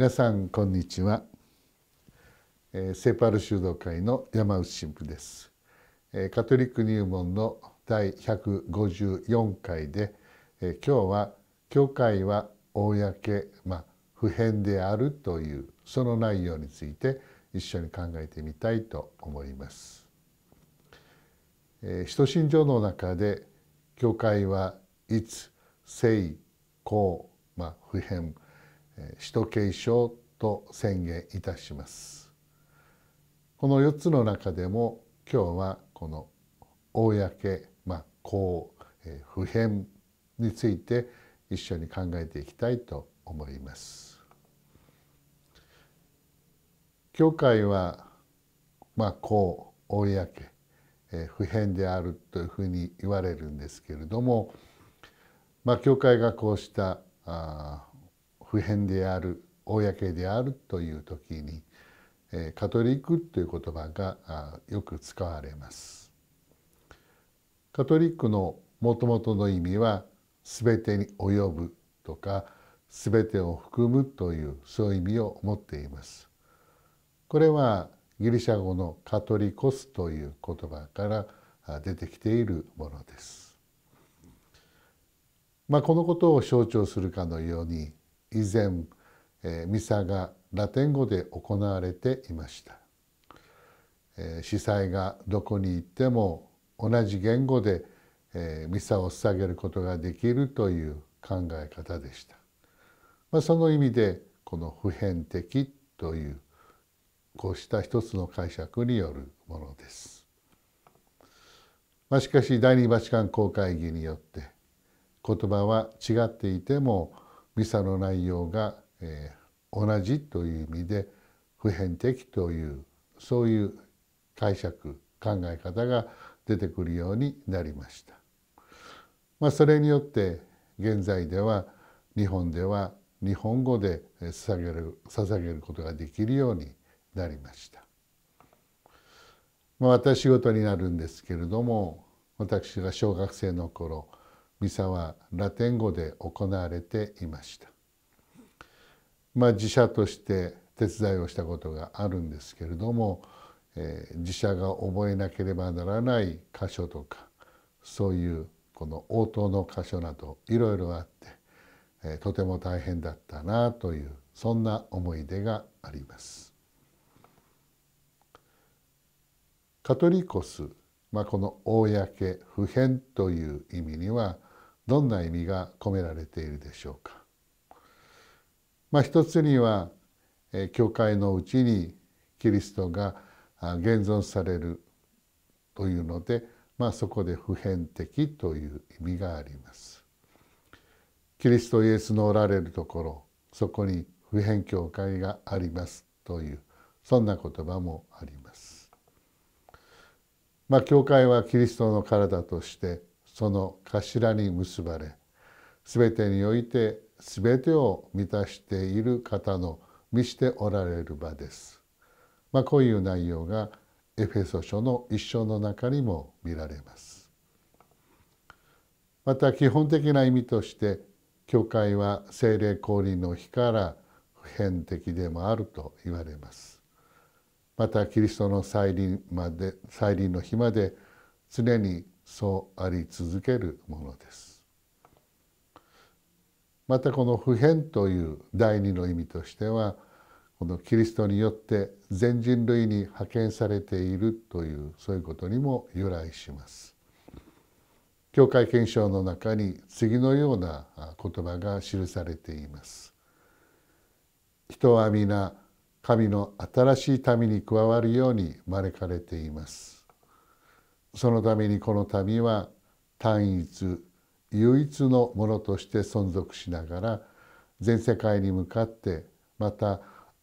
皆さんこんにちは、えー、セパル修道会の山内神父です、えー、カトリック入門の第154回で、えー、今日は教会は公まあ普遍であるというその内容について一緒に考えてみたいと思います。えー、使徒信条の中で教会はいつ聖公まあ普遍首都継承と宣言いたしますこの4つの中でも今日はこの公まあ公普遍について一緒に考えていきたいと思います教会はまあ公公普遍であるというふうに言われるんですけれども、まあ、教会がこうしたあ普遍である公であるという時にえカトリックという言葉がよく使われます。カトリックのもともとの意味は全てに及ぶとか全てを含むというそういう意味を持っています。これはギリシャ語のカトリコスという言葉から出てきているものです。まあ、このことを象徴するかのように以前、えー、ミサがラテン語で行われていました、えー、司祭がどこに行っても同じ言語で、えー、ミサを捧げることができるという考え方でした、まあ、その意味でこの普遍的というこうした一つの解釈によるものです、まあ、しかし第二バチカン公会議によって言葉は違っていてもミサの内容が、えー、同じという意味で普遍的というそういう解釈考え方が出てくるようになりました。まあ、それによって現在では日本では日本語で捧げる捧げることができるようになりました。まあ、私事になるんですけれども私が小学生の頃ミサはラテン語で行われていました。まあ、自社として手伝いをしたことがあるんですけれども、えー、自社が覚えなければならない箇所とかそういうこの応答の箇所などいろいろあって、えー、とても大変だったなというそんな思い出があります。カトリコス、まあ、この公普遍という意味には「どんな意味が込められているでしょうか。まあ、一つには教会のうちにキリストが現存されるというので、まあ、そこで普遍的という意味があります。キリストイエスのおられるところそこに普遍教会がありますというそんな言葉もあります。まあ、教会はキリストの体としてその頭に結ばれ全てにおいて全てを満たしている方の見しておられる場です。まあ、こういう内容がエフェソ書の一章の中にも見られます。また基本的な意味として教会は精霊降臨の日から普遍的でもあると言われます。またキリストの再臨まで再臨の日まで常にそうあり続けるものですまたこの普遍という第二の意味としてはこのキリストによって全人類に派遣されているというそういうことにも由来します教会憲章の中に次のような言葉が記されています人は皆神の新しい民に加わるように招かれていますそのためにこの民は単一唯一のものとして存続しながら全世界に向かってまた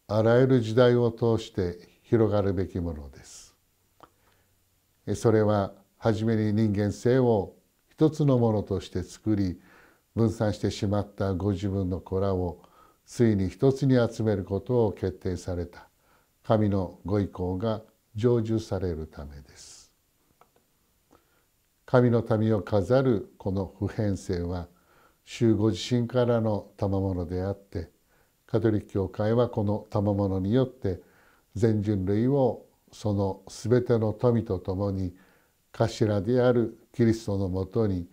あらゆる時代を通して広がるべきものです。それは初めに人間性を一つのものとして作り分散してしまったご自分の子らをついに一つに集めることを決定された神のご意向が成就されるためです。神の民を飾るこの普遍性は主ご自身からの賜物であってカトリック教会はこの賜物によって全人類をその全ての富とともに頭であるキリストのもとに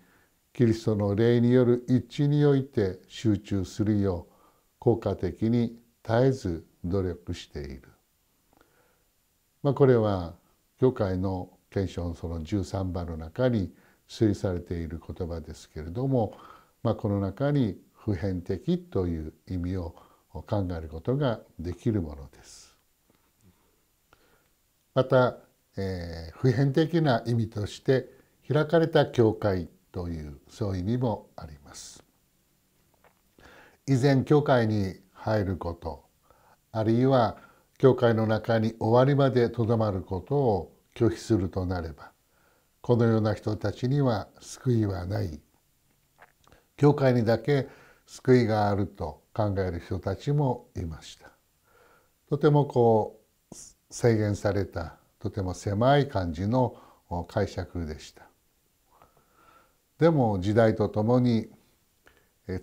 キリストの霊による一致において集中するよう効果的に絶えず努力している、まあ、これは教会のテンションその13番の中に推されている言葉ですけれども、まあ、この中に普遍的という意味を考えることができるものです。また、えー、普遍的な意味として開かれた教会というそういう意味もあります。以前教会に入ることあるいは教会の中に終わりまでとどまることを拒否するとなればこのような人たちには救いはない教会にだけ救いがあると考える人たちもいましたとてもこう制限されたとても狭い感じの解釈でしたでも時代とともに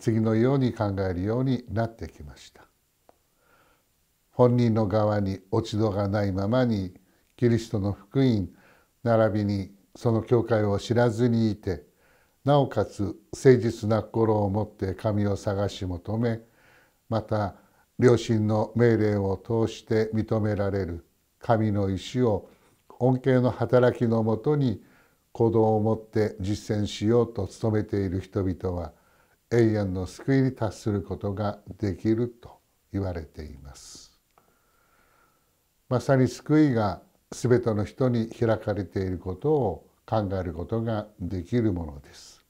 次のように考えるようになってきました本人の側に落ち度がないままにキリストの福音並びにその教会を知らずにいてなおかつ誠実な心を持って神を探し求めまた良心の命令を通して認められる神の意志を恩恵の働きのもとに行動を持って実践しようと努めている人々は永遠の救いに達することができると言われています。まさに救いが全ての人に開かれていることを考えることができるものです。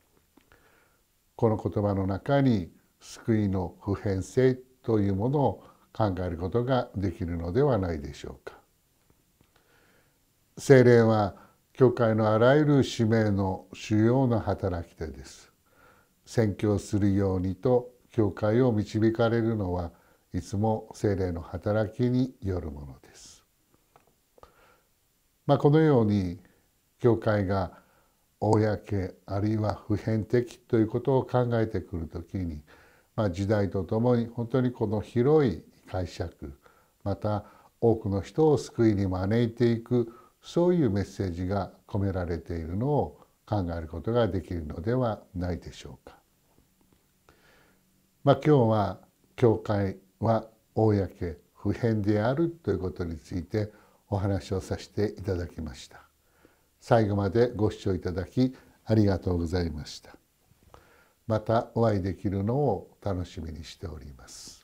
この言葉の中に救いの普遍性というものを考えることができるのではないでしょうか。聖霊は教会のあらゆる使命の主要な働き手です。宣教するようにと教会を導かれるのはいつも聖霊の働きによるものです。まあ、このように教会が公あるいは普遍的ということを考えてくる時に、まあ、時代とともに本当にこの広い解釈また多くの人を救いに招いていくそういうメッセージが込められているのを考えることができるのではないでしょうか。まあ、今日は教会は公普遍であるということについてお話をさせていただきました最後までご視聴いただきありがとうございましたまたお会いできるのを楽しみにしております